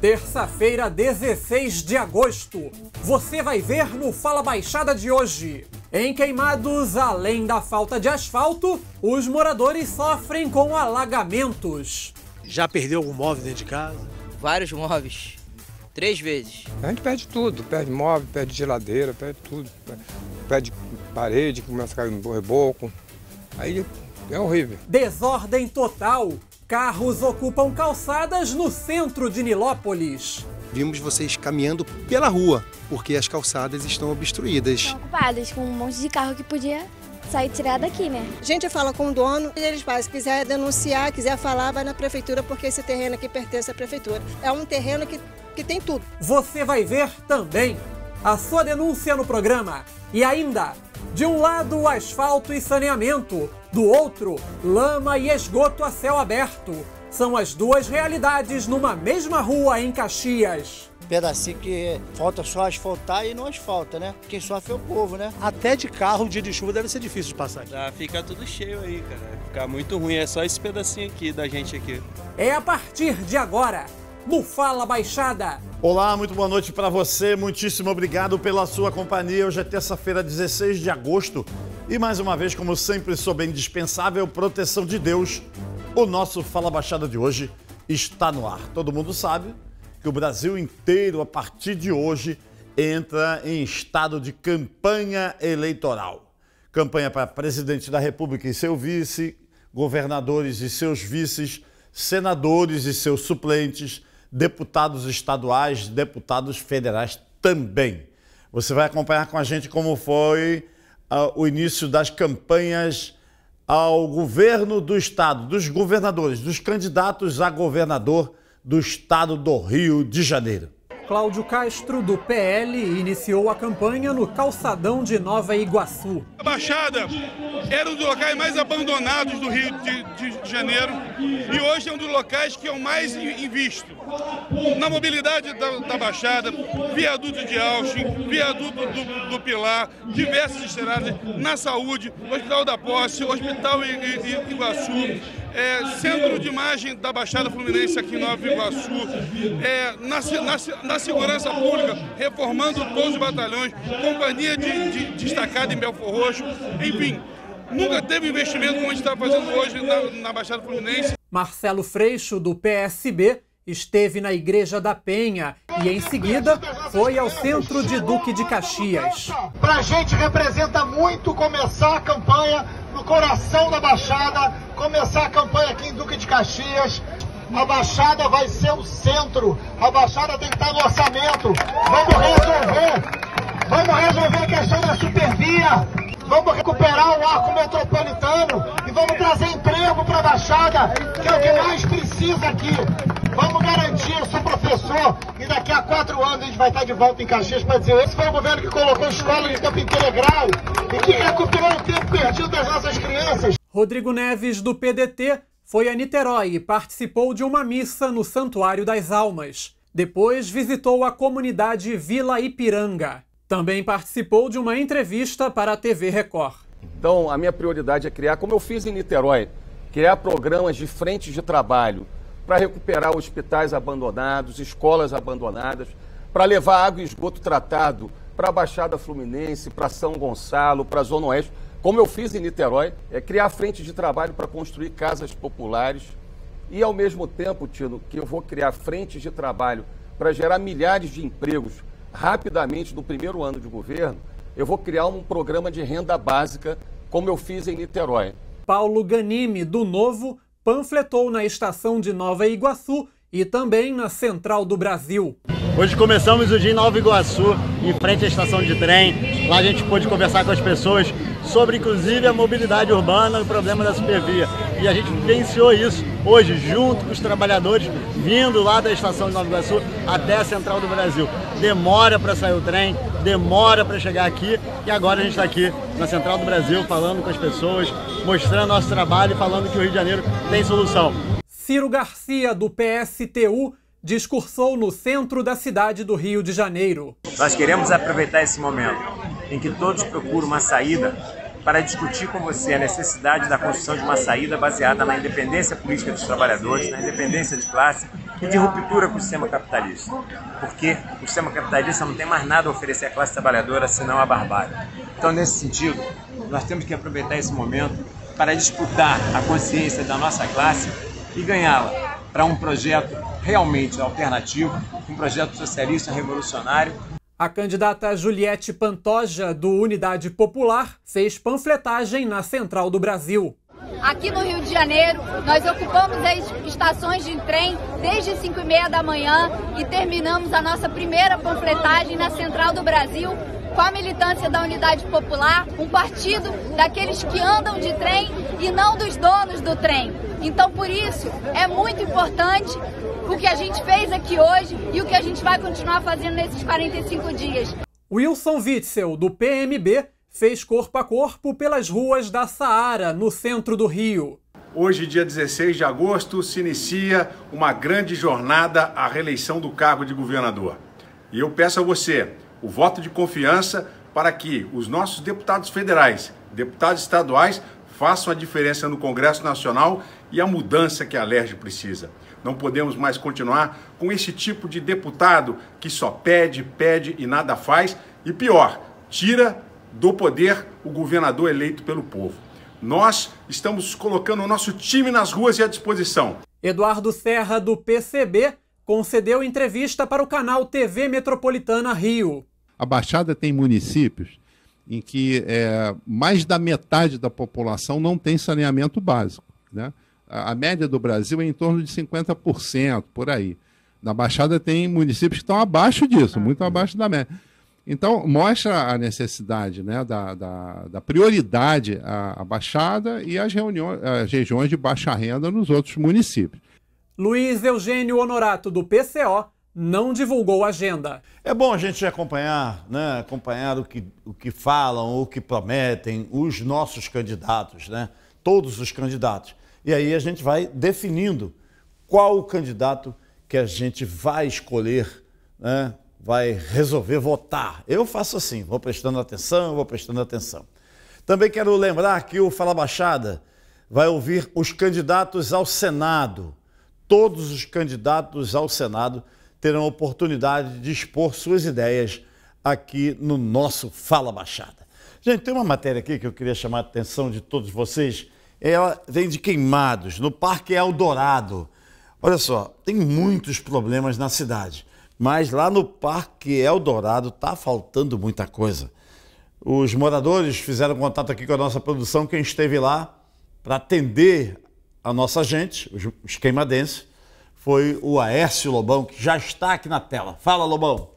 Terça-feira, 16 de agosto, você vai ver no Fala Baixada de hoje. Em Queimados, além da falta de asfalto, os moradores sofrem com alagamentos. Já perdeu algum móvel dentro de casa? Vários móveis. Três vezes. A gente perde tudo: perde móvel, perde geladeira, perde tudo. Perde parede, começa a cair no reboco. Aí é horrível. Desordem total. Carros ocupam calçadas no centro de Nilópolis. Vimos vocês caminhando pela rua, porque as calçadas estão obstruídas. Estão ocupadas com um monte de carro que podia sair tirado daqui, né? A gente fala com o dono e eles fazem. Se quiser denunciar, quiser falar, vai na prefeitura, porque esse terreno aqui pertence à prefeitura. É um terreno que, que tem tudo. Você vai ver também a sua denúncia no programa. E ainda, de um lado, asfalto e saneamento do outro, lama e esgoto a céu aberto. São as duas realidades numa mesma rua em Caxias pedacinho que falta só asfaltar e não asfalta, né? Quem sofre é o povo, né? Até de carro, dia de chuva deve ser difícil de passar aqui. Ah, fica tudo cheio aí, cara. Fica muito ruim, é só esse pedacinho aqui da gente aqui. É a partir de agora, no Fala Baixada. Olá, muito boa noite para você. Muitíssimo obrigado pela sua companhia. Hoje é terça-feira, 16 de agosto. E mais uma vez, como sempre, sob a indispensável proteção de Deus, o nosso Fala Baixada de hoje está no ar. Todo mundo sabe que o Brasil inteiro, a partir de hoje, entra em estado de campanha eleitoral. Campanha para presidente da República e seu vice, governadores e seus vices, senadores e seus suplentes, deputados estaduais, deputados federais também. Você vai acompanhar com a gente como foi o início das campanhas ao governo do estado, dos governadores, dos candidatos a governador do estado do Rio de Janeiro. Cláudio Castro, do PL, iniciou a campanha no calçadão de Nova Iguaçu. A Baixada era um dos locais mais abandonados do Rio de, de, Janeiro e hoje é um dos locais que eu mais invisto. Na mobilidade da, da Baixada, viaduto de Austin, viaduto do, do Pilar, diversas estradas, na saúde, Hospital da Posse, Hospital I, I, Iguaçu é, centro de imagem da Baixada Fluminense aqui em Nova Iguaçu, é, na, na, na, segurança pública, reformando todos os batalhões, companhia de, de, destacada em Belfor Roxo, enfim. Nunca teve investimento como a gente está fazendo hoje na, na Baixada Fluminense. Marcelo Freixo, do PSB, esteve na Igreja da Penha e, em seguida, foi ao centro de Duque de Caxias. Para a gente representa muito começar a campanha coração da Baixada, começar a campanha aqui em Duque de Caxias. A Baixada vai ser o centro, a Baixada tem que estar no orçamento. Vamos resolver, vamos resolver a questão da supervia. Vamos recuperar o arco metropolitano e vamos trazer emprego para a Baixada, que é o que mais precisa aqui. Vamos garantir, eu sou professor, e daqui a quatro anos a gente vai estar tá de volta em Caxias para dizer, esse foi o governo que colocou escola de tempo integral e que recuperou o tempo perdido das nossas crianças. Rodrigo Neves, do PDT, foi a Niterói e participou de uma missa no Santuário das Almas. Depois visitou a comunidade Vila Ipiranga. Também participou de uma entrevista para a TV Record. Então, a minha prioridade é criar, como eu fiz em Niterói, criar programas de frente de trabalho para recuperar hospitais abandonados, escolas abandonadas, para levar água e esgoto tratado para a Baixada Fluminense, para São Gonçalo, para a Zona Oeste. Como eu fiz em Niterói, é criar frente de trabalho para construir casas populares e, ao mesmo tempo, Tino, que eu vou criar frente de trabalho para gerar milhares de empregos rapidamente, no primeiro ano de governo, eu vou criar um programa de renda básica, como eu fiz em Niterói. Paulo Ganime, do Novo, panfletou na estação de Nova Iguaçu e também na Central do Brasil. Hoje começamos o dia em Nova Iguaçu, em frente à estação de trem. Lá a gente pôde conversar com as pessoas sobre, inclusive, a mobilidade urbana e o problema da supervia. E a gente vivenciou isso hoje, junto com os trabalhadores, vindo lá da estação de Nova Iguaçu até a Central do Brasil. Demora para sair o trem, demora para chegar aqui e agora a gente está aqui na Central do Brasil falando com as pessoas, mostrando nosso trabalho e falando que o Rio de Janeiro tem solução. Ciro Garcia, do PSTU, discursou no centro da cidade do Rio de Janeiro. Nós queremos aproveitar esse momento em que todos procuram uma saída para discutir com você a necessidade da construção de uma saída baseada na independência política dos trabalhadores, na independência de classe e de ruptura com o sistema capitalista. Porque o sistema capitalista não tem mais nada a oferecer à classe trabalhadora senão a barbárie. Então, nesse sentido, nós temos que aproveitar esse momento para disputar a consciência da nossa classe e ganhá-la para um projeto realmente alternativo, um projeto socialista revolucionário. A candidata Juliette Pantoja, do Unidade Popular, fez panfletagem na Central do Brasil. Aqui no Rio de Janeiro, nós ocupamos as estações de trem desde 5 e meia da manhã e terminamos a nossa primeira panfletagem na Central do Brasil com a militância da Unidade Popular, um partido daqueles que andam de trem e não dos donos do trem. Então, por isso, é muito importante o que a gente fez aqui hoje e o que a gente vai continuar fazendo nesses 45 dias. Wilson Witzel, do PMB, fez corpo a corpo pelas ruas da Saara, no centro do Rio. Hoje, dia 16 de agosto, se inicia uma grande jornada à reeleição do cargo de governador. E eu peço a você o voto de confiança para que os nossos deputados federais, deputados estaduais, façam a diferença no Congresso Nacional e a mudança que a LERJ precisa. Não podemos mais continuar com esse tipo de deputado que só pede, pede e nada faz. E pior, tira do poder o governador eleito pelo povo. Nós estamos colocando o nosso time nas ruas e à disposição. Eduardo Serra, do PCB, concedeu entrevista para o canal TV Metropolitana Rio. A Baixada tem municípios em que é, mais da metade da população não tem saneamento básico. Né? a média do Brasil é em torno de 50%, por aí. Na Baixada tem municípios que estão abaixo disso, ah. muito abaixo da média. Então, mostra a necessidade né, da, da, da prioridade à, à, Baixada e às, reuniões, às regiões de baixa renda nos outros municípios. Luiz Eugênio Honorato, do PCO, não divulgou a agenda. É bom a gente acompanhar, né, acompanhar o que, o que falam, o que prometem os nossos candidatos, né? todos os candidatos. E aí a gente vai definindo qual o candidato que a gente vai escolher, né? vai resolver votar. Eu faço assim, vou prestando atenção, vou prestando atenção. Também quero lembrar que o Fala Baixada vai ouvir os candidatos ao Senado. Todos os candidatos ao Senado terão a oportunidade de expor suas ideias aqui no nosso Fala Baixada. Gente, tem uma matéria aqui que eu queria chamar a atenção de todos vocês ela vem de Queimados, no Parque Eldorado. Olha só, tem muitos problemas na cidade, mas lá no Parque Eldorado está faltando muita coisa. Os moradores fizeram contato aqui com a nossa produção, quem esteve lá para atender a nossa gente, os queimadenses, foi o Aécio Lobão, que já está aqui na tela. Fala, Lobão!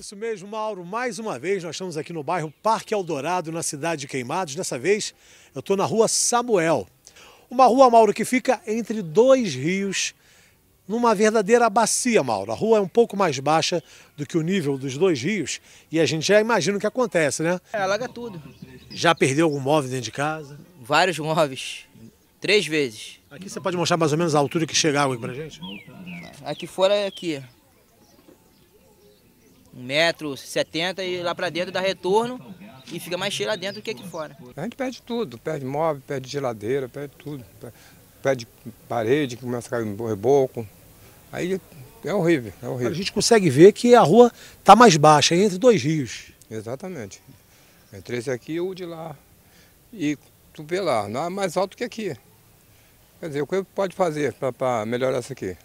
Isso mesmo, Mauro. Mais uma vez, nós estamos aqui no bairro Parque Eldorado, na cidade de Queimados. Dessa vez, eu estou na rua Samuel. Uma rua, Mauro, que fica entre dois rios, numa verdadeira bacia, Mauro. A rua é um pouco mais baixa do que o nível dos dois rios e a gente já imagina o que acontece, né? É, alaga tudo. Já perdeu algum móvel dentro de casa? Vários móveis. Três vezes. Aqui você pode mostrar mais ou menos a altura que chega a água aqui pra gente? Aqui fora é aqui. 1,70m e lá para dentro dá retorno e fica mais cheio lá dentro do que aqui fora. A gente perde tudo, perde móvel, perde geladeira, perde tudo. Perde parede, que começa a cair em reboco. Aí é horrível, é horrível. A gente consegue ver que a rua está mais baixa, é entre dois rios. Exatamente. Entre é esse aqui e o de lá. E tu vê lá, não é mais alto que aqui. Quer dizer, o que pode fazer para melhorar isso aqui?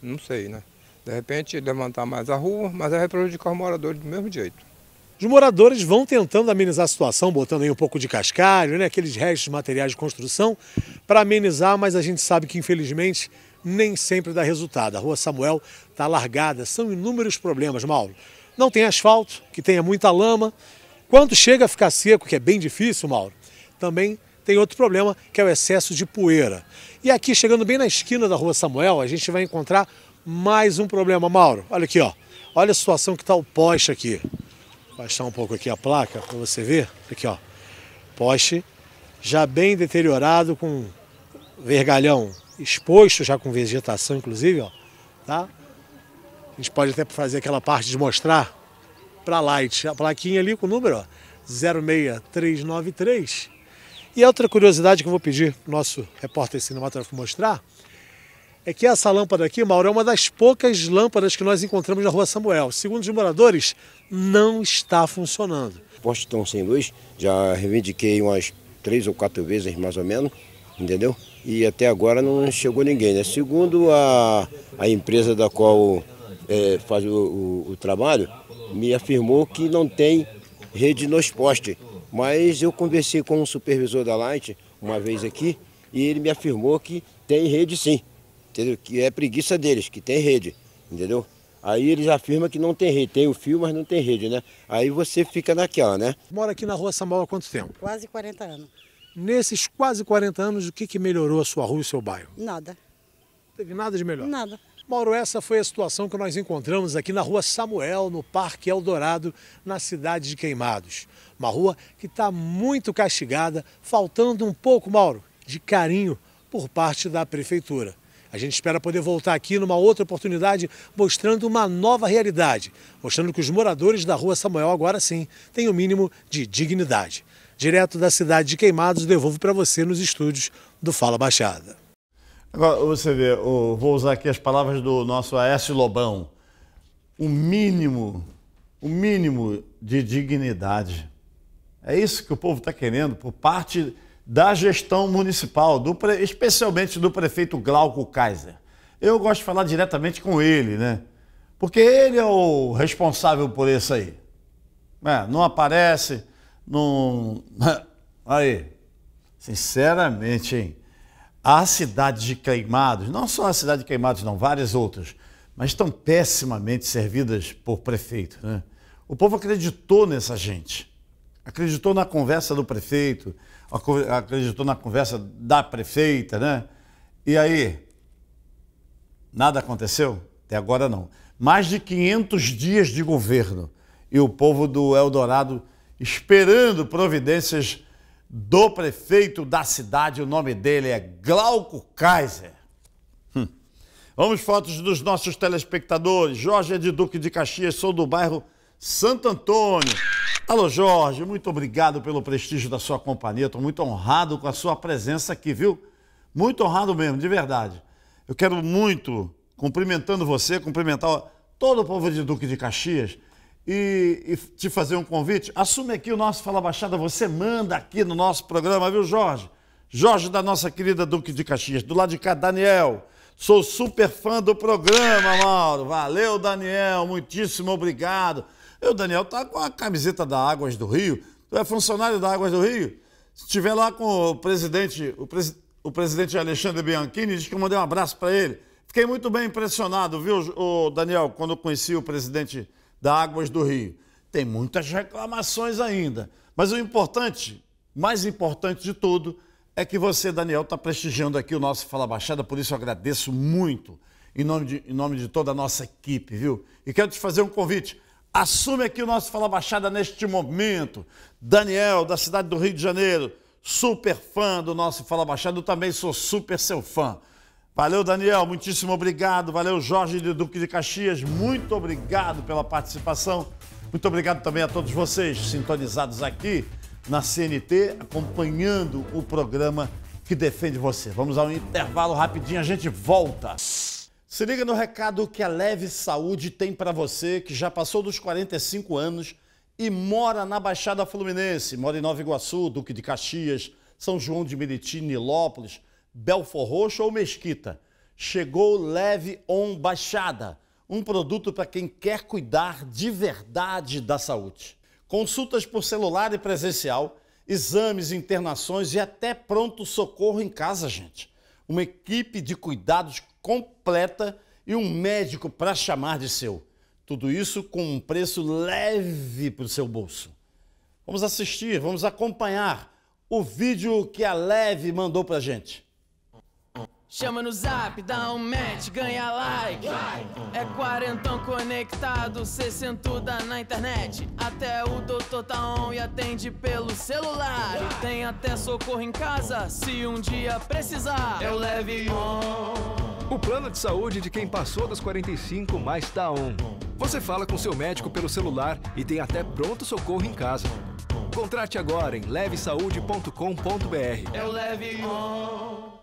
Não sei, né? de repente levantar mais a rua, mas vai prejudicar os moradores do mesmo jeito. Os moradores vão tentando amenizar a situação, botando aí um pouco de cascalho, né, aqueles restos de materiais de construção, para amenizar, mas a gente sabe que infelizmente nem sempre dá resultado. A rua Samuel está largada, são inúmeros problemas, Mauro. Não tem asfalto, que tenha muita lama. Quando chega a ficar seco, que é bem difícil, Mauro, também tem outro problema, que é o excesso de poeira. E aqui, chegando bem na esquina da rua Samuel, a gente vai encontrar mais um problema. Mauro, olha aqui, ó. Olha a situação que está o poste aqui. Vou baixar um pouco aqui a placa para você ver. Aqui, ó. Poste já bem deteriorado, com vergalhão exposto, já com vegetação, inclusive, ó. Tá? A gente pode até fazer aquela parte de mostrar para light. A plaquinha ali com o número, ó, 06393. E outra curiosidade que eu vou pedir nosso repórter cinematográfico mostrar é que essa lâmpada aqui, Mauro, é uma das poucas lâmpadas que nós encontramos na rua Samuel. Segundo os moradores, não está funcionando. Postos estão sem luz, já reivindiquei umas três ou quatro vezes mais ou menos, entendeu? E até agora não chegou ninguém, né? Segundo a, a empresa da qual é, faz o, o, o trabalho, me afirmou que não tem rede nos postes. Mas eu conversei com o supervisor da Light uma vez aqui e ele me afirmou que tem rede sim entendeu? Que é preguiça deles, que tem rede, entendeu? Aí eles afirmam que não tem rede, tem o fio, mas não tem rede, né? Aí você fica naquela, né? Mora aqui na rua Sambal há quanto tempo? Quase 40 anos. Nesses quase 40 anos, o que, que melhorou a sua rua e o seu bairro? Nada. teve nada de melhor? Nada. Mauro, essa foi a situação que nós encontramos aqui na rua Samuel, no Parque Eldorado, na cidade de Queimados. Uma rua que está muito castigada, faltando um pouco, Mauro, de carinho por parte da prefeitura. A gente espera poder voltar aqui numa outra oportunidade mostrando uma nova realidade, mostrando que os moradores da Rua Samuel agora sim têm o um mínimo de dignidade. Direto da cidade de Queimados, devolvo para você nos estúdios do Fala Baixada. Agora, você vê, vou usar aqui as palavras do nosso Aécio Lobão. O mínimo, o mínimo de dignidade. É isso que o povo está querendo por parte da gestão municipal, do, especialmente do prefeito Glauco Kaiser. Eu gosto de falar diretamente com ele, né? Porque ele é o responsável por isso aí. É, não aparece, não. Aí, sinceramente, hein? A cidade de Queimados, não só a cidade de Queimados, não, várias outras, mas estão pessimamente servidas por prefeito. Né? O povo acreditou nessa gente, acreditou na conversa do prefeito, acreditou na conversa da prefeita, né? E aí, nada aconteceu? Até agora não. Mais de 500 dias de governo e o povo do Eldorado esperando providências do prefeito da cidade. O nome dele é Glauco Kaiser. Hum. Vamos fotos dos nossos telespectadores. Jorge é de Duque de Caxias, sou do bairro Santo Antônio. Alô, Jorge, muito obrigado pelo prestígio da sua companhia. Estou muito honrado com a sua presença aqui, viu? Muito honrado mesmo, de verdade. Eu quero muito, cumprimentando você, cumprimentar todo o povo de Duque de Caxias e, e te fazer um convite. Assume aqui o nosso Fala Baixada, você manda aqui no nosso programa, viu, Jorge? Jorge da nossa querida Duque de Caxias. Do lado de cá, Daniel. Sou super fã do programa, Mauro. Valeu, Daniel. Muitíssimo obrigado. Eu, o Daniel tá com a camiseta da Águas do Rio. Tu é funcionário da Águas do Rio? Se estiver lá com o presidente, o, o presidente Alexandre Bianchini, diz que eu mandei um abraço para ele. Fiquei muito bem impressionado, viu, o Daniel, quando eu conheci o presidente da Águas do Rio. Tem muitas reclamações ainda. Mas o importante, mais importante de tudo, é que você, Daniel, está prestigiando aqui o nosso Fala Baixada, por isso eu agradeço muito, em nome, de, em nome de toda a nossa equipe, viu? E quero te fazer um convite. Assume aqui o nosso Fala Baixada neste momento. Daniel, da cidade do Rio de Janeiro, super fã do nosso Fala Baixada, eu também sou super seu fã. Valeu, Daniel, muitíssimo obrigado. Valeu, Jorge de Duque de Caxias, muito obrigado pela participação. Muito obrigado também a todos vocês sintonizados aqui na CNT, acompanhando o programa que defende você. Vamos ao intervalo rapidinho, a gente volta. Se liga no recado que a Leve Saúde tem para você que já passou dos 45 anos e mora na Baixada Fluminense, mora em Nova Iguaçu, Duque de Caxias, São João de Meriti, Nilópolis, Belfor Roxo ou Mesquita. Chegou Leve On Baixada, um produto para quem quer cuidar de verdade da saúde. Consultas por celular e presencial, exames, internações e até pronto socorro em casa, gente. Uma equipe de cuidados completa e um médico para chamar de seu. Tudo isso com um preço leve para o seu bolso. Vamos assistir, vamos acompanhar o vídeo que a Leve mandou para gente. Chama no zap, dá um match, ganha like. É quarentão conectado, sessentuda na internet. Até o doutor tá on e atende pelo celular. Tem até socorro em casa, se um dia precisar. Eu é leve on. O plano de saúde de quem passou dos 45 mais tá on. Você fala com seu médico pelo celular e tem até pronto socorro em casa. Contrate agora em levesaude.com.br. É o Leve On.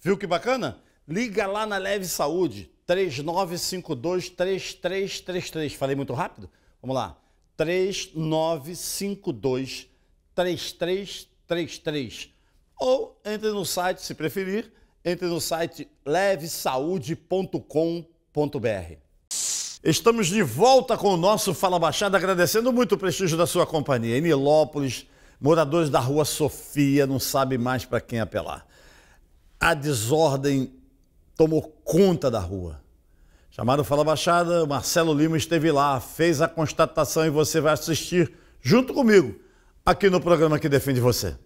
Viu que bacana? Liga lá na Leve Saúde, 3952-3333. Falei muito rápido? Vamos lá. 3952-3333. Ou entre no site, se preferir, entre no site levesaude.com.br. Estamos de volta com o nosso Fala Baixada, agradecendo muito o prestígio da sua companhia. Em Nilópolis, moradores da rua Sofia não sabem mais para quem apelar. A desordem tomou conta da rua. Chamaram Fala Baixada, Marcelo Lima esteve lá, fez a constatação e você vai assistir junto comigo aqui no programa que defende você.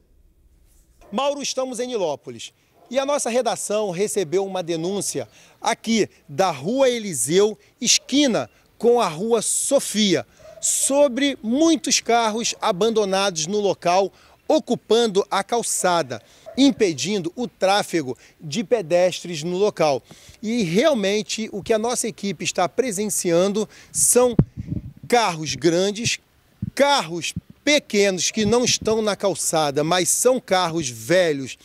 Mauro, estamos em Nilópolis. E a nossa redação recebeu uma denúncia aqui da Rua Eliseu, esquina com a Rua Sofia, sobre muitos carros abandonados no local, ocupando a calçada, impedindo o tráfego de pedestres no local. E realmente o que a nossa equipe está presenciando são carros grandes, carros pequenos que não estão na calçada, mas são carros velhos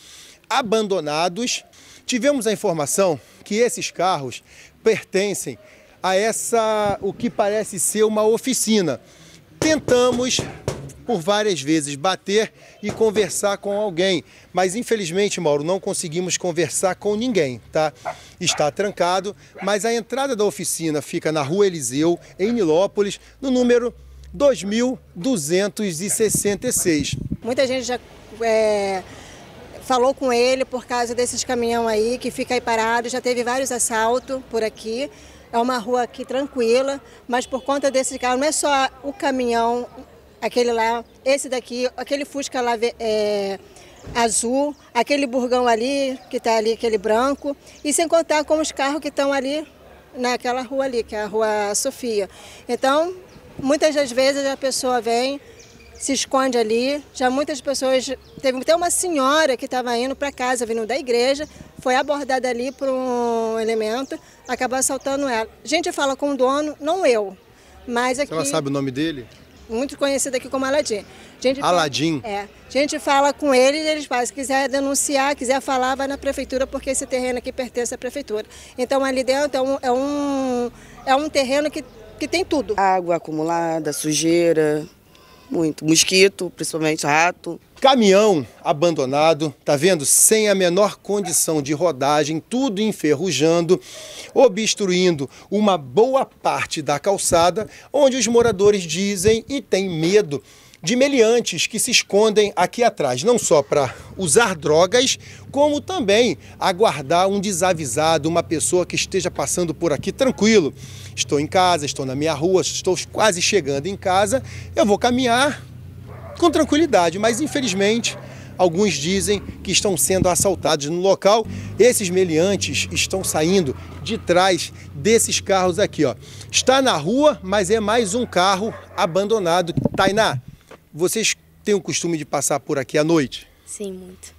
abandonados. Tivemos a informação que esses carros pertencem a essa o que parece ser uma oficina. Tentamos por várias vezes bater e conversar com alguém, mas infelizmente, Mauro, não conseguimos conversar com ninguém, tá? Está trancado, mas a entrada da oficina fica na Rua Eliseu, em Nilópolis, no número 2266. Muita gente já é falou com ele por causa desses caminhão aí que fica aí parado, já teve vários assaltos por aqui. É uma rua aqui tranquila, mas por conta desse carro, não é só o caminhão, aquele lá, esse daqui, aquele Fusca lá é, azul, aquele burgão ali, que está ali, aquele branco, e sem contar com os carros que estão ali naquela rua ali, que é a Rua Sofia. Então, muitas das vezes a pessoa vem, se esconde ali. Já muitas pessoas. Teve até uma senhora que estava indo para casa, vindo da igreja, foi abordada ali por um elemento, acabou assaltando ela. A gente fala com o dono, não eu. Mas aqui. Ela sabe o nome dele? Muito conhecido aqui como Aladim. Gente Aladim? é. A gente fala com ele e eles falam, se quiser denunciar, quiser falar, vai na prefeitura, porque esse terreno aqui pertence à prefeitura. Então ali dentro é um, é um, é um terreno que, que tem tudo. Água acumulada, sujeira, muito. Mosquito, principalmente rato. Caminhão abandonado, tá vendo? Sem a menor condição de rodagem, tudo enferrujando, obstruindo uma boa parte da calçada, onde os moradores dizem e têm medo de meliantes que se escondem aqui atrás, não só para usar drogas, como também aguardar um desavisado, uma pessoa que esteja passando por aqui tranquilo. Estou em casa, estou na minha rua, estou quase chegando em casa, eu vou caminhar com tranquilidade, mas infelizmente alguns dizem que estão sendo assaltados no local. Esses meliantes estão saindo de trás desses carros aqui, ó. Está na rua, mas é mais um carro abandonado. Tainá, vocês têm o costume de passar por aqui à noite? Sim, muito.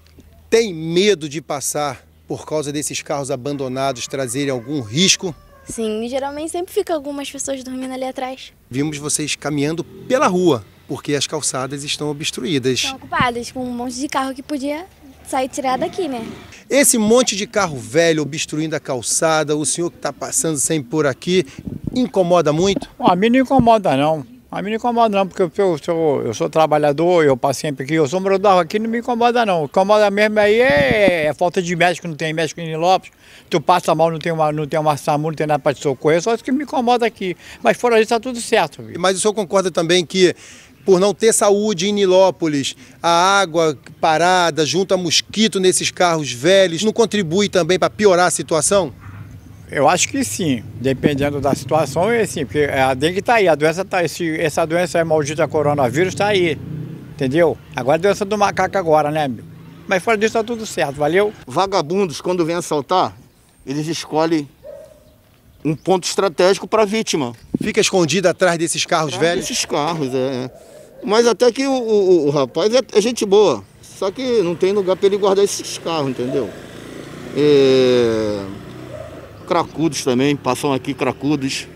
Tem medo de passar por causa desses carros abandonados trazerem algum risco? Sim, geralmente sempre fica algumas pessoas dormindo ali atrás. Vimos vocês caminhando pela rua, porque as calçadas estão obstruídas. Estão ocupadas com um monte de carro que podia sair tirado daqui, né? Esse monte de carro velho obstruindo a calçada, o senhor que está passando sempre por aqui, incomoda muito? a mim não incomoda não. Mas me incomoda não, porque eu sou, eu sou trabalhador, eu passo sempre aqui, eu sou morador aqui, não me incomoda não. O que incomoda mesmo aí é, é, falta de médico, não tem médico em Lopes. Tu passa mal, não tem uma, não tem uma SAMU, não tem nada para te socorrer, é só isso que me incomoda aqui. Mas fora isso está tudo certo. Viu? Mas o senhor concorda também que por não ter saúde em Nilópolis, a água parada junto a mosquito nesses carros velhos, não contribui também para piorar a situação? Eu acho que sim, dependendo da situação, é sim, porque é a dengue está aí, a doença está aí, essa doença aí é maldita coronavírus está aí, entendeu? Agora a doença do macaco agora, né, amigo? Mas fora disso tá tudo certo, valeu? Vagabundos, quando vêm assaltar, eles escolhem um ponto estratégico para a vítima. Fica escondida atrás desses carros atrás velhos? Desses carros, é. Mas até que o, o, o rapaz é, é, gente boa. Só que não tem lugar para ele guardar esses carros, entendeu? É cracudos também, passam aqui cracudos.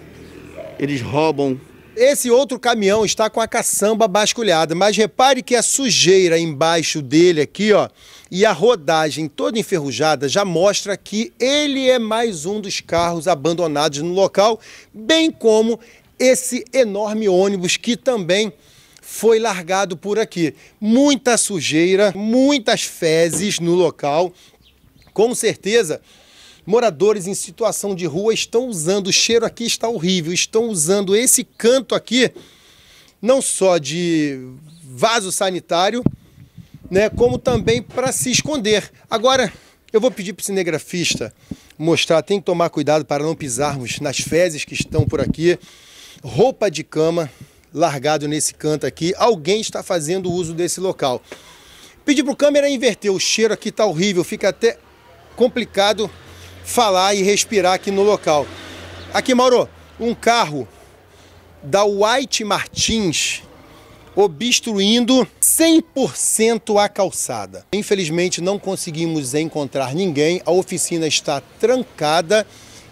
Eles roubam. Esse outro caminhão está com a caçamba basculhada, mas repare que a sujeira embaixo dele aqui, ó, e a rodagem toda enferrujada já mostra que ele é mais um dos carros abandonados no local, bem como esse enorme ônibus que também foi largado por aqui. Muita sujeira, muitas fezes no local. Com certeza, moradores em situação de rua estão usando, o cheiro aqui está horrível, estão usando esse canto aqui, não só de vaso sanitário, né, como também para se esconder. Agora, eu vou pedir para o cinegrafista mostrar, tem que tomar cuidado para não pisarmos nas fezes que estão por aqui. Roupa de cama largado nesse canto aqui, alguém está fazendo uso desse local. Pedi para o câmera inverter, o cheiro aqui está horrível, fica até complicado falar e respirar aqui no local. Aqui, Mauro, um carro da White Martins obstruindo 100% a calçada. Infelizmente não conseguimos encontrar ninguém, a oficina está trancada,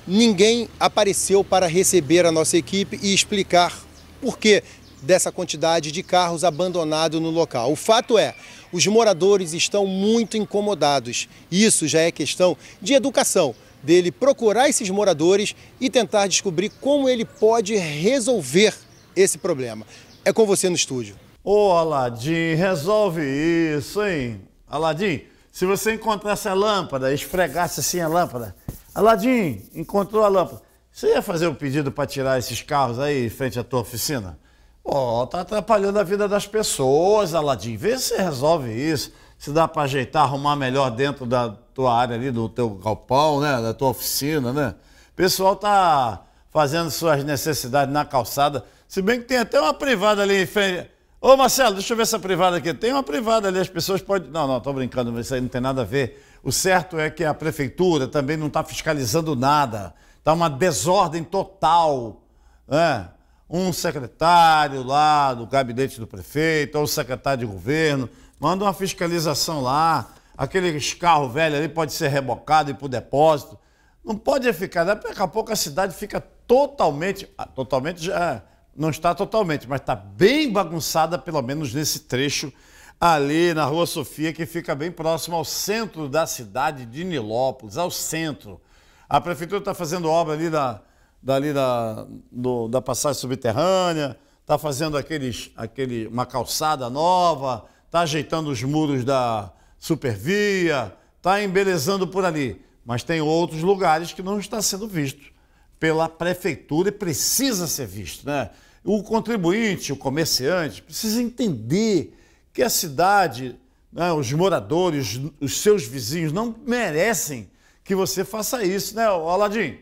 ninguém apareceu para receber a nossa equipe e explicar por que dessa quantidade de carros abandonados no local. O fato é, os moradores estão muito incomodados. Isso já é questão de educação dele procurar esses moradores e tentar descobrir como ele pode resolver esse problema. É com você no estúdio. Ô Aladim, resolve isso, hein? Aladim, se você encontrasse a lâmpada, esfregasse assim a lâmpada. Aladim, encontrou a lâmpada. Você ia fazer um pedido para tirar esses carros aí em frente à tua oficina? Ó, oh, tá atrapalhando a vida das pessoas, Aladim. Vê se resolve isso. Se dá para ajeitar, arrumar melhor dentro da tua área ali, do teu galpão, né? Da tua oficina, né? O pessoal tá fazendo suas necessidades na calçada. Se bem que tem até uma privada ali em frente. Ô Marcelo, deixa eu ver essa privada aqui. Tem uma privada ali, as pessoas podem. Não, não, tô brincando, mas isso aí não tem nada a ver. O certo é que a prefeitura também não está fiscalizando nada. Tá uma desordem total. Né? um secretário lá do gabinete do prefeito, ou o secretário de governo, manda uma fiscalização lá. Aqueles carros velhos ali pode ser rebocado e para o depósito. Não pode ficar, né? daqui a pouco a cidade fica totalmente, ah, totalmente já não está totalmente, mas está bem bagunçada, pelo menos nesse trecho ali na Rua Sofia, que fica bem próximo ao centro da cidade de Nilópolis, ao centro. A prefeitura está fazendo obra ali da, dali da, do, da passagem subterrânea, está fazendo aqueles, aquele, uma calçada nova, está ajeitando os muros da supervia, está embelezando por ali. Mas tem outros lugares que não está sendo visto pela prefeitura e precisa ser visto. Né? O contribuinte, o comerciante, precisa entender que a cidade, né, os moradores, os seus vizinhos não merecem que você faça isso, né, Aladim?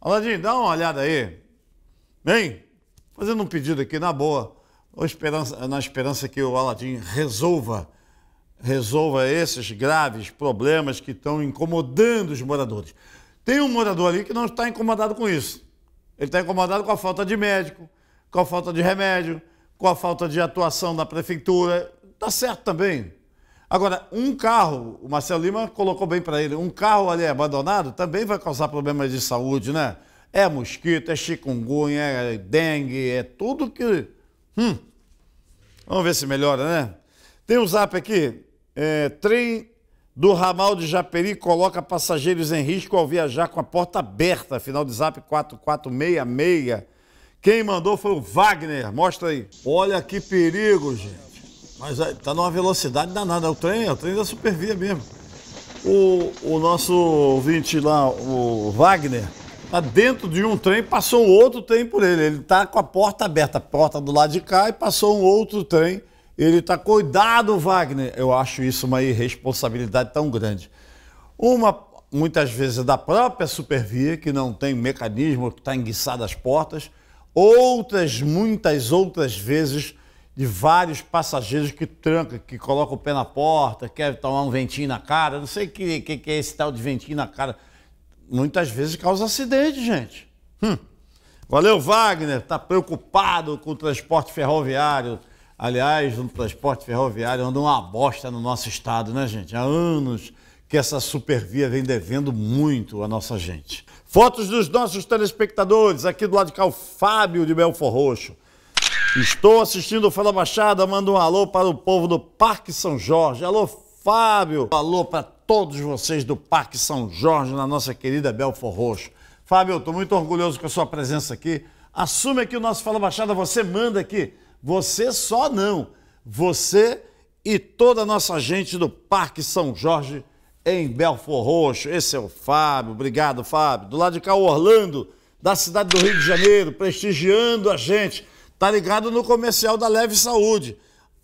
Aladim, dá uma olhada aí. Bem, Fazendo um pedido aqui na boa, na esperança que o Aladim resolva, resolva esses graves problemas que estão incomodando os moradores. Tem um morador ali que não está incomodado com isso. Ele está incomodado com a falta de médico, com a falta de remédio, com a falta de atuação da prefeitura. Tá certo também. Agora, um carro, o Marcelo Lima colocou bem para ele, um carro ali abandonado também vai causar problemas de saúde, né? É mosquito, é chikungunya, é dengue, é tudo que. Hum. Vamos ver se melhora, né? Tem um zap aqui. É, trem do ramal de Japeri coloca passageiros em risco ao viajar com a porta aberta. Final de zap 4466. Quem mandou foi o Wagner. Mostra aí. Olha que perigo, gente. Mas está é, numa velocidade danada. o trem, é o trem da supervia mesmo. O, o nosso ouvinte lá, o Wagner, está dentro de um trem, passou um outro trem por ele. Ele está com a porta aberta, a porta do lado de cá, e passou um outro trem. Ele está, cuidado, Wagner. Eu acho isso uma irresponsabilidade tão grande. Uma, muitas vezes, é da própria supervia, que não tem mecanismo, que está enguiçada as portas. Outras, muitas outras vezes, de vários passageiros que tranca, que coloca o pé na porta, quer tomar um ventinho na cara, não sei o que, que, que é esse tal de ventinho na cara. Muitas vezes causa acidente, gente. Hum. Valeu, Wagner, está preocupado com o transporte ferroviário. Aliás, o transporte ferroviário anda uma bosta no nosso estado, né, gente? Há anos que essa supervia vem devendo muito a nossa gente. Fotos dos nossos telespectadores. Aqui do lado de cá, o Fábio de Belfor Roxo. Estou assistindo o Fala Baixada, mando um alô para o povo do Parque São Jorge. Alô, Fábio. Alô para todos vocês do Parque São Jorge, na nossa querida Belfor Roxo. Fábio, eu estou muito orgulhoso com a sua presença aqui. Assume aqui o nosso Fala Baixada, você manda aqui. Você só não. Você e toda a nossa gente do Parque São Jorge em Belfor Roxo. Esse é o Fábio. Obrigado, Fábio. Do lado de cá, o Orlando, da cidade do Rio de Janeiro, prestigiando a gente Tá ligado no comercial da Leve Saúde.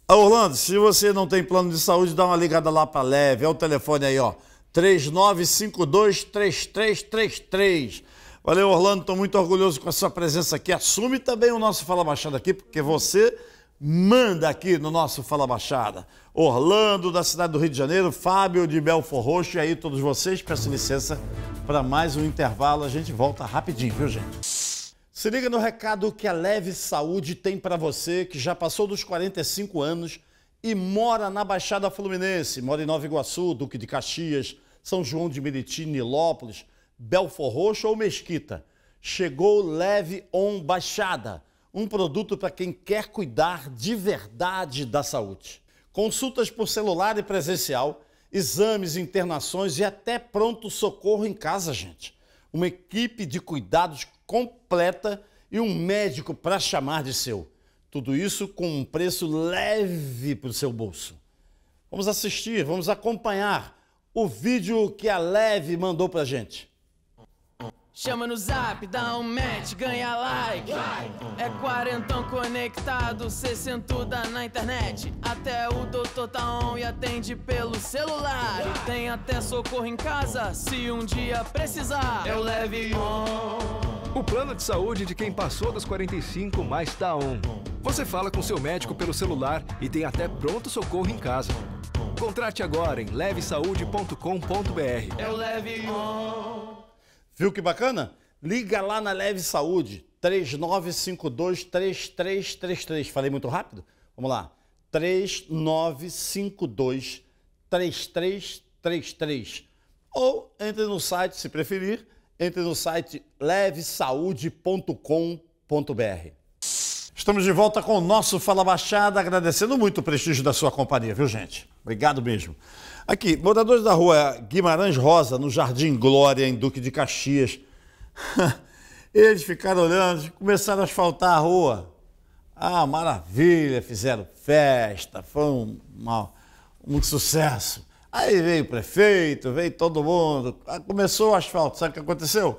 Orlando, se você não tem plano de saúde, dá uma ligada lá para Leve. É o telefone aí, ó. 39523333. Valeu, Orlando. Estou muito orgulhoso com a sua presença aqui. Assume também o nosso Fala Baixada aqui, porque você manda aqui no nosso Fala Baixada. Orlando, da cidade do Rio de Janeiro, Fábio de Belfor Roxo e aí todos vocês. Peço licença para mais um intervalo. A gente volta rapidinho, viu, gente? Se liga no recado que a Leve Saúde tem para você que já passou dos 45 anos e mora na Baixada Fluminense, mora em Nova Iguaçu, Duque de Caxias, São João de Meriti, Nilópolis, Belfor Roxo ou Mesquita. Chegou Leve On Baixada, um produto para quem quer cuidar de verdade da saúde. Consultas por celular e presencial, exames, internações e até pronto socorro em casa, gente. Uma equipe de cuidados completa e um médico para chamar de seu. Tudo isso com um preço leve para o seu bolso. Vamos assistir, vamos acompanhar o vídeo que a Leve mandou para gente. Chama no zap, dá um match, ganha like. É quarentão conectado, sessentuda na internet. Até o doutor tá on e atende pelo celular. E tem até socorro em casa, se um dia precisar. Eu é leve on. O plano de saúde de quem passou dos 45 mais tá on. Você fala com seu médico pelo celular e tem até pronto socorro em casa. Contrate agora em levesaude.com.br. É o Leve On. Viu que bacana? Liga lá na Leve Saúde, 3952-3333. Falei muito rápido? Vamos lá, 3952-3333. Ou entre no site, se preferir, entre no site levesaude.com.br. Estamos de volta com o nosso Fala Baixada, agradecendo muito o prestígio da sua companhia, viu gente? Obrigado mesmo. Aqui, moradores da rua Guimarães Rosa, no Jardim Glória, em Duque de Caxias. Eles ficaram olhando, começaram a asfaltar a rua. Ah, maravilha, fizeram festa, foi um, muito um sucesso. Aí veio o prefeito, veio todo mundo, começou o asfalto. Sabe o que aconteceu?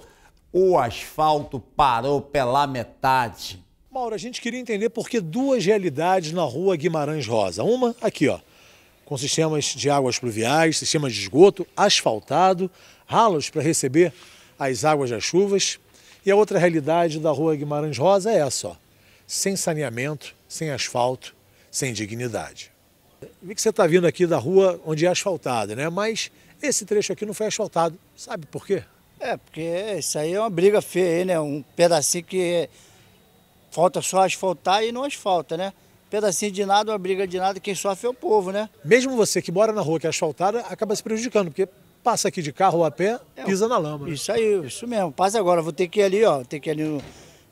O asfalto parou pela metade. Mauro, a gente queria entender por que duas realidades na rua Guimarães Rosa. Uma, aqui, ó, com sistemas de águas pluviais, sistema de esgoto, asfaltado, ralos para receber as águas das chuvas. E a outra realidade da rua Guimarães Rosa é essa, ó, sem saneamento, sem asfalto, sem dignidade. Vi que você está vindo aqui da rua onde é asfaltada, né? Mas esse trecho aqui não foi asfaltado. Sabe por quê? É, porque isso aí é uma briga feia, né? Um pedacinho que falta só asfaltar e não asfalta, né? Pedacinho de nada, uma briga de nada, quem sofre é o povo, né? Mesmo você que mora na rua que é asfaltada, acaba se prejudicando, porque passa aqui de carro ou a pé, é, pisa na lama. Né? Isso aí, isso mesmo. Passa agora, vou ter que ir ali, ó, ter que ir ali no,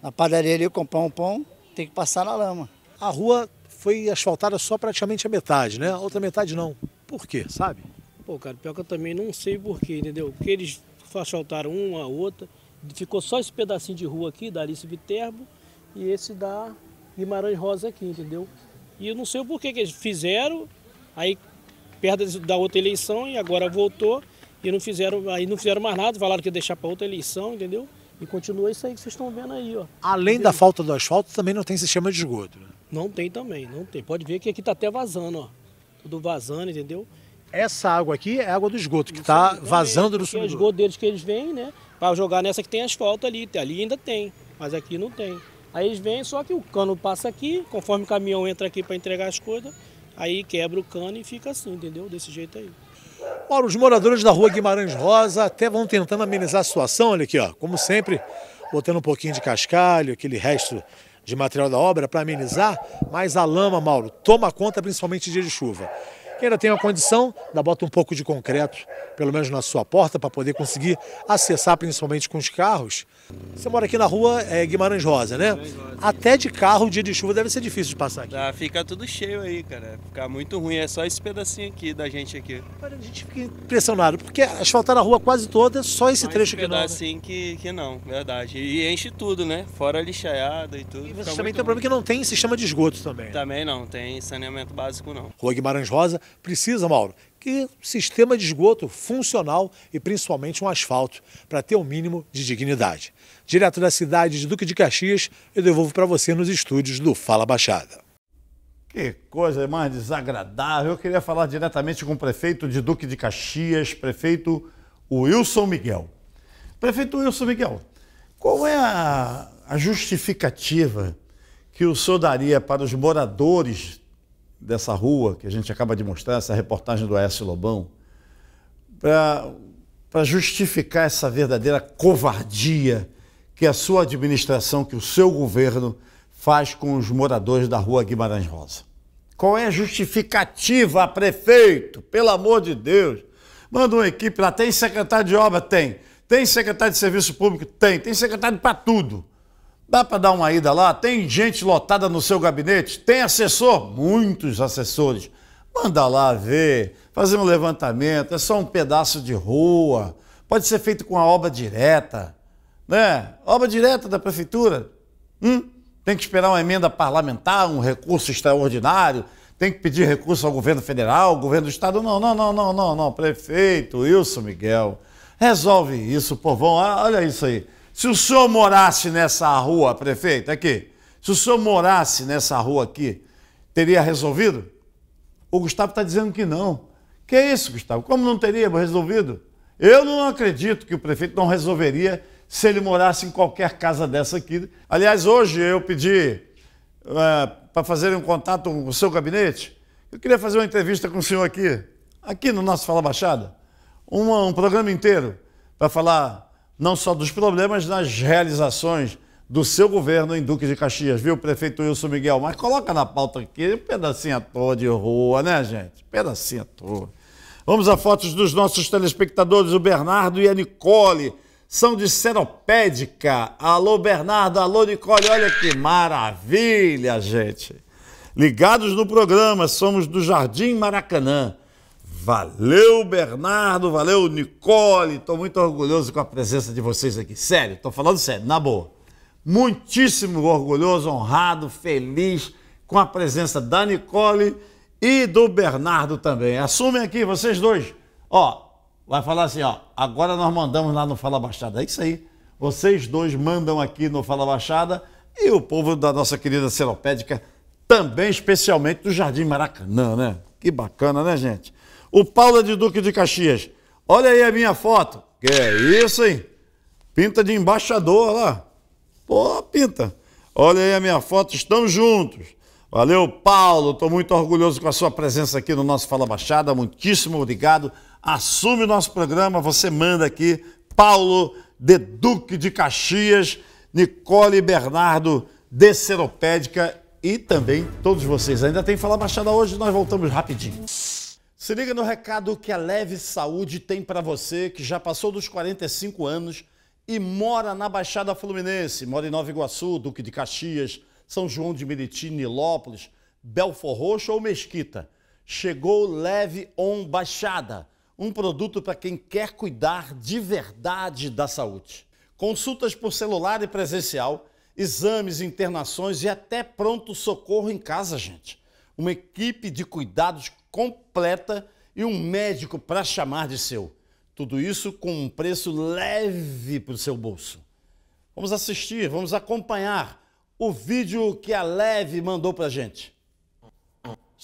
na padaria ali comprar um pão, tem que passar na lama. A rua foi asfaltada só praticamente a metade, né? A outra metade não. Por quê, sabe? Pô, cara, pior que eu também não sei porquê, entendeu? Porque eles asfaltaram uma a outra, ficou só esse pedacinho de rua aqui, da Alice Viterbo, e esse da Guimarães Rosa aqui, entendeu? E eu não sei o porquê que eles fizeram, aí perto da outra eleição e agora voltou e não fizeram, aí não fizeram mais nada, falaram que ia deixar para outra eleição, entendeu? E continua isso aí que vocês estão vendo aí, ó. Além da falta do asfalto, também não tem sistema de esgoto. Né? Não tem também, não tem. Pode ver que aqui está até vazando, ó. Tudo vazando, entendeu? Essa água aqui é água do esgoto, que está vazando do subsolo. É o esgoto deles que eles vêm, né? Para jogar nessa que tem asfalto ali. Ali ainda tem, mas aqui não tem. Aí eles vêm, só que o cano passa aqui, conforme o caminhão entra aqui para entregar as coisas, aí quebra o cano e fica assim, entendeu? Desse jeito aí. Ora, os moradores da rua Guimarães Rosa até vão tentando amenizar a situação, olha aqui, ó, como sempre, botando um pouquinho de cascalho, aquele resto de material da obra para amenizar, mas a lama, Mauro, toma conta principalmente em dia de chuva. Quem ainda tem uma condição, ainda bota um pouco de concreto, pelo menos na sua porta, para poder conseguir acessar, principalmente com os carros. Você mora aqui na rua é, Guimarães Rosa, né? Até de carro, dia de chuva, deve ser difícil de passar aqui. Ah, fica tudo cheio aí, cara. Fica muito ruim, é só esse pedacinho aqui da gente aqui. a gente fica impressionado, porque asfaltar a rua quase toda, é só esse trecho aqui não. Né? Assim que, que não, verdade. E enche tudo, né? Fora lixaiada e tudo. E você também tem um problema que não tem sistema de esgoto também. Né? Também não, tem saneamento básico não. Rua Guimarães Rosa, precisa, Mauro, que sistema de esgoto funcional e principalmente um asfalto para ter o um mínimo de dignidade. Direto da cidade de Duque de Caxias, eu devolvo para você nos estúdios do Fala Baixada. Que coisa mais desagradável. Eu queria falar diretamente com o prefeito de Duque de Caxias, prefeito Wilson Miguel. Prefeito Wilson Miguel, qual é a, a justificativa que o senhor daria para os moradores dessa rua que a gente acaba de mostrar, essa reportagem do Aécio Lobão, para justificar essa verdadeira covardia que a sua administração, que o seu governo faz com os moradores da rua Guimarães Rosa. Qual é a justificativa, prefeito? Pelo amor de Deus. Manda uma equipe lá. Tem secretário de obra? Tem. Tem secretário de serviço público? Tem. Tem secretário para tudo. Dá para dar uma ida lá? Tem gente lotada no seu gabinete? Tem assessor? Muitos assessores. Manda lá ver, fazer um levantamento. É só um pedaço de rua. Pode ser feito com a obra direta, né? Obra direta da prefeitura. Hum? Tem que esperar uma emenda parlamentar, um recurso extraordinário. Tem que pedir recurso ao governo federal, ao governo do estado. Não, não, não, não, não, não. Prefeito Wilson Miguel, resolve isso, povão. Ah, olha isso aí. Se o senhor morasse nessa rua, prefeito, aqui, se o senhor morasse nessa rua aqui, teria resolvido? O Gustavo está dizendo que não. Que é isso, Gustavo? Como não teria resolvido? Eu não acredito que o prefeito não resolveria se ele morasse em qualquer casa dessa aqui. Aliás, hoje eu pedi uh, é, para fazer um contato com o seu gabinete. Eu queria fazer uma entrevista com o senhor aqui, aqui no nosso Fala Baixada, uma, um programa inteiro para falar não só dos problemas, nas realizações do seu governo em Duque de Caxias, viu, prefeito Wilson Miguel? Mas coloca na pauta aqui um pedacinho à toa de rua, né, gente? Pedacinho à toa. Vamos a fotos dos nossos telespectadores, o Bernardo e a Nicole. São de Seropédica. Alô, Bernardo, alô, Nicole. Olha que maravilha, gente. Ligados no programa, somos do Jardim Maracanã. Valeu, Bernardo, valeu, Nicole. Estou muito orgulhoso com a presença de vocês aqui. Sério, estou falando sério, na boa. Muitíssimo orgulhoso, honrado, feliz com a presença da Nicole e do Bernardo também. Assumem aqui, vocês dois. Ó, vai falar assim, ó. Agora nós mandamos lá no Fala Baixada. É isso aí. Vocês dois mandam aqui no Fala Baixada e o povo da nossa querida Seropédica também, especialmente do Jardim Maracanã, né? Que bacana, né, gente? O Paulo é de Duque de Caxias. Olha aí a minha foto. Que é isso, hein? Pinta de embaixador lá. Pô, pinta. Olha aí a minha foto, estamos juntos. Valeu, Paulo. Estou muito orgulhoso com a sua presença aqui no nosso Fala Baixada. Muitíssimo obrigado. Assume o nosso programa, você manda aqui. Paulo de Duque de Caxias, Nicole Bernardo de Seropédica e também todos vocês. Ainda tem Fala Baixada hoje, nós voltamos rapidinho. Se liga no recado que a Leve Saúde tem para você que já passou dos 45 anos e mora na Baixada Fluminense, mora em Nova Iguaçu, Duque de Caxias, São João de Meriti, Nilópolis, Belfor Roxo ou Mesquita. Chegou Leve On Baixada, um produto para quem quer cuidar de verdade da saúde. Consultas por celular e presencial, exames, internações e até pronto socorro em casa, gente uma equipe de cuidados completa e um médico para chamar de seu. Tudo isso com um preço leve para o seu bolso. Vamos assistir, vamos acompanhar o vídeo que a Leve mandou para a gente.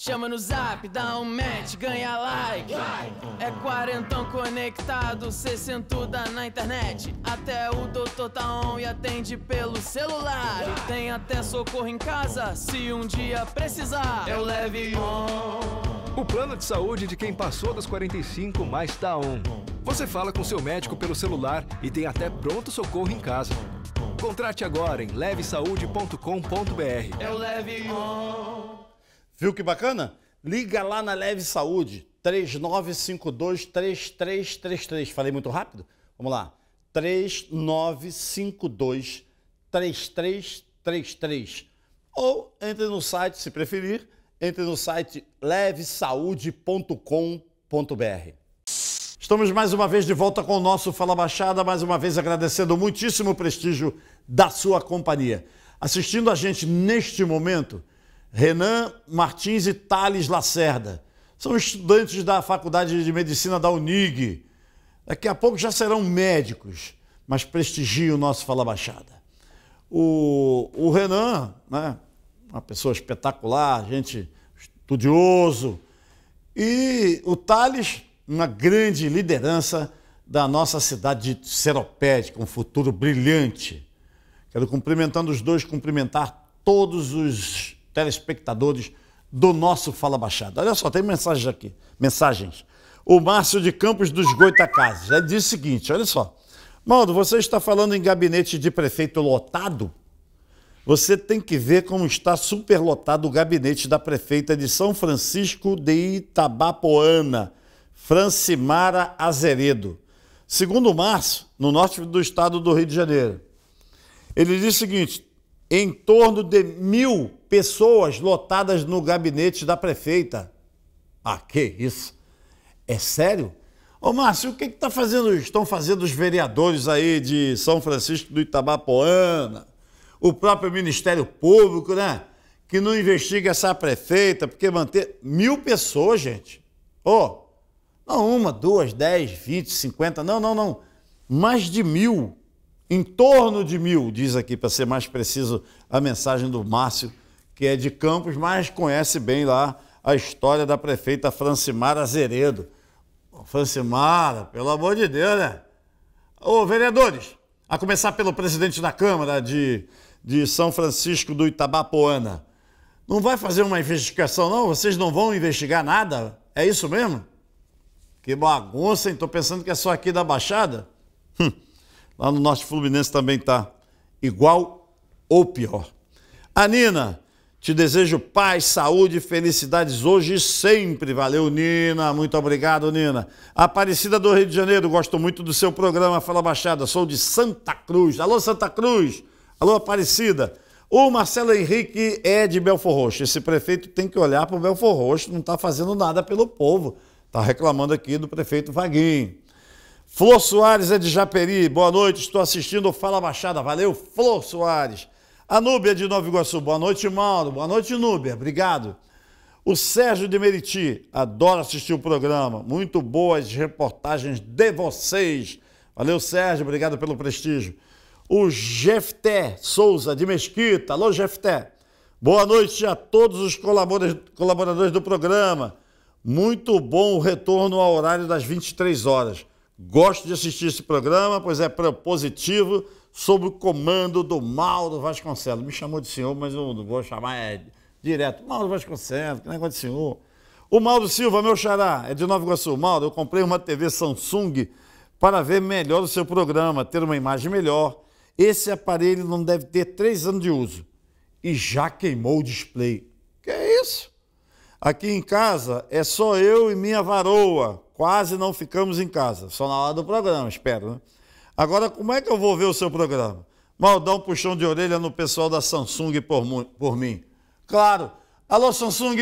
Chama no zap, dá um match, ganha like. É quarentão conectado, sessentuda na internet. Até o doutor tá on e atende pelo celular. E tem até socorro em casa, se um dia precisar. Eu é leve on. O plano de saúde de quem passou das 45 mais tá on. Você fala com seu médico pelo celular e tem até pronto socorro em casa. Contrate agora em levesaude.com.br. Eu é leve on. Viu que bacana? Liga lá na Leve Saúde, 3952-3333. Falei muito rápido? Vamos lá. 3952-3333. Ou entre no site, se preferir, entre no site levesaude.com.br. Estamos mais uma vez de volta com o nosso Fala Baixada, mais uma vez agradecendo muitíssimo o prestígio da sua companhia. Assistindo a gente neste momento, Renan Martins e Thales Lacerda. São estudantes da Faculdade de Medicina da UNIG. Daqui a pouco já serão médicos, mas prestigiam o nosso Fala Baixada. O, o Renan, né, uma pessoa espetacular, gente estudioso, e o Thales, uma grande liderança da nossa cidade de Seropédica, um futuro brilhante. Quero cumprimentando os dois, cumprimentar todos os telespectadores do nosso Fala Baixada. Olha só, tem mensagens aqui. Mensagens. O Márcio de Campos dos Goitacazes Ele diz o seguinte, olha só. Mauro, você está falando em gabinete de prefeito lotado? Você tem que ver como está superlotado o gabinete da prefeita de São Francisco de Itabapoana, Francimara Azeredo. Segundo o Márcio, no norte do estado do Rio de Janeiro, ele diz o seguinte: em torno de mil pessoas lotadas no gabinete da prefeita. Ah, que isso? É sério? Ô Márcio, o que, que tá fazendo, estão fazendo os vereadores aí de São Francisco do Itabapoana, o próprio Ministério Público, né? Que não investiga essa prefeita, porque manter mil pessoas, gente. Ô, oh, não uma, duas, dez, vinte, cinquenta, não, não, não. Mais de mil, em torno de mil, diz aqui, para ser mais preciso, a mensagem do Márcio que é de Campos, mas conhece bem lá a história da prefeita Francimara Zeredo. Francimara, pelo amor de Deus, né? Ô, vereadores, a começar pelo presidente da Câmara de, de São Francisco do Itabapoana. Não vai fazer uma investigação, não? Vocês não vão investigar nada? É isso mesmo? Que bagunça, hein? Tô pensando que é só aqui da Baixada. Hum. Lá no Norte Fluminense também tá igual ou pior. A Nina, te desejo paz, saúde e felicidades hoje e sempre. Valeu, Nina. Muito obrigado, Nina. Aparecida do Rio de Janeiro, gosto muito do seu programa Fala Baixada. Sou de Santa Cruz. Alô, Santa Cruz. Alô, Aparecida. O Marcelo Henrique é de Belfor Roxo. Esse prefeito tem que olhar para o Belfor Roxo, não está fazendo nada pelo povo. Está reclamando aqui do prefeito Vaguinho. Flor Soares é de Japeri. Boa noite, estou assistindo Fala Baixada. Valeu, Flor Soares. A Núbia de Nova Iguaçu, boa noite, Mauro. Boa noite, Núbia. Obrigado. O Sérgio de Meriti, adoro assistir o programa. Muito boas reportagens de vocês. Valeu, Sérgio. Obrigado pelo prestígio. O Jefté Souza de Mesquita. Alô, Jefté. Boa noite a todos os colaboradores do programa. Muito bom o retorno ao horário das 23 horas. Gosto de assistir esse programa, pois é propositivo sob o comando do Mauro Vasconcelos. Me chamou de senhor, mas eu não vou chamar é, direto. Mauro Vasconcelos, que negócio de senhor. O Mauro Silva, meu xará, é de Nova Iguaçu. Mauro, eu comprei uma TV Samsung para ver melhor o seu programa, ter uma imagem melhor. Esse aparelho não deve ter três anos de uso e já queimou o display. Que é isso? Aqui em casa é só eu e minha varoa. Quase não ficamos em casa, só na hora do programa, espero, né? Agora, como é que eu vou ver o seu programa? Maldão um puxão de orelha no pessoal da Samsung por, por mim. Claro. Alô, Samsung,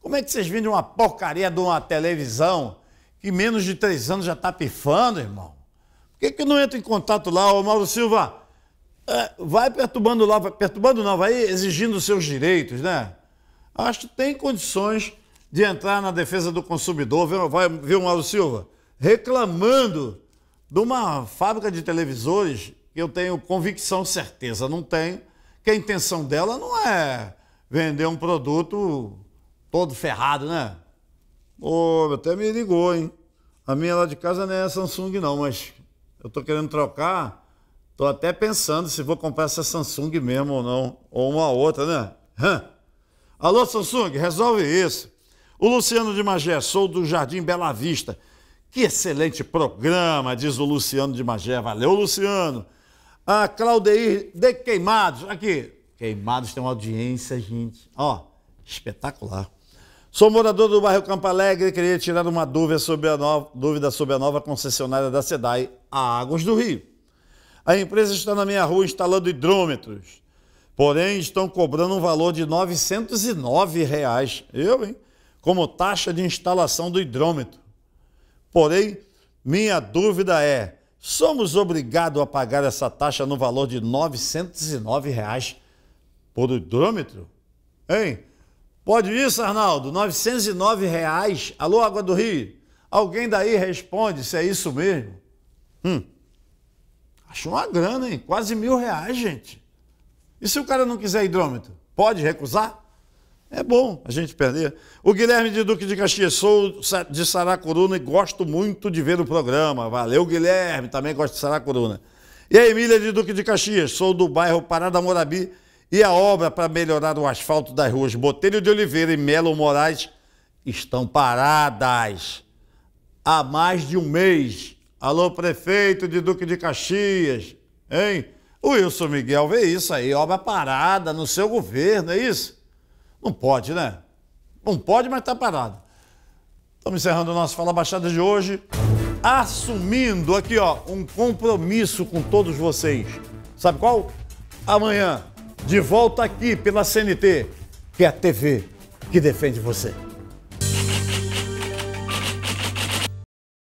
como é que vocês vendem uma porcaria de uma televisão que menos de três anos já está pifando, irmão? Por que, que não entra em contato lá, ô Mauro Silva? É, vai perturbando lá, vai perturbando não, vai exigindo seus direitos, né? Acho que tem condições de entrar na defesa do consumidor, vai ver Mauro Silva reclamando de uma fábrica de televisores, eu tenho convicção, certeza não tenho, que a intenção dela não é vender um produto todo ferrado, né? Ô, oh, até me ligou, hein? A minha lá de casa não é Samsung não, mas eu tô querendo trocar, tô até pensando se vou comprar essa Samsung mesmo ou não, ou uma outra, né? Hã? Alô, Samsung, resolve isso. O Luciano de Magé, sou do Jardim Bela Vista. Que excelente programa, diz o Luciano de Magé. Valeu, Luciano. A Claudeir de Queimados, aqui. Queimados tem uma audiência, gente. Ó, espetacular. Sou morador do bairro Campo Alegre e queria tirar uma dúvida sobre, nova, dúvida sobre a nova, concessionária da SEDAI, a Águas do Rio. A empresa está na minha rua instalando hidrômetros, porém estão cobrando um valor de R$ 909. Reais, eu, hein? Como taxa de instalação do hidrômetro. Porém, minha dúvida é: somos obrigados a pagar essa taxa no valor de R$ 909 reais por hidrômetro? Hein? Pode isso, Arnaldo? R$ 909 reais? Alô, Água do Rio? Alguém daí responde se é isso mesmo? Hum. Acho uma grana, hein? Quase mil reais, gente. E se o cara não quiser hidrômetro? Pode recusar? É bom a gente perder. O Guilherme de Duque de Caxias, sou de Saracoruna e gosto muito de ver o programa. Valeu, Guilherme, também gosto de Saracoruna. E a Emília de Duque de Caxias, sou do bairro Parada Morabi e a obra para melhorar o asfalto das ruas Botelho de Oliveira e Melo Moraes estão paradas há mais de um mês. Alô, prefeito de Duque de Caxias, hein? O Wilson Miguel vê isso aí, obra parada no seu governo, é isso? Não pode, né? Não pode, mas está parado. Estamos encerrando o nosso Fala Baixada de hoje, assumindo aqui, ó, um compromisso com todos vocês. Sabe qual? Amanhã, de volta aqui pela CNT, que é a TV que defende você.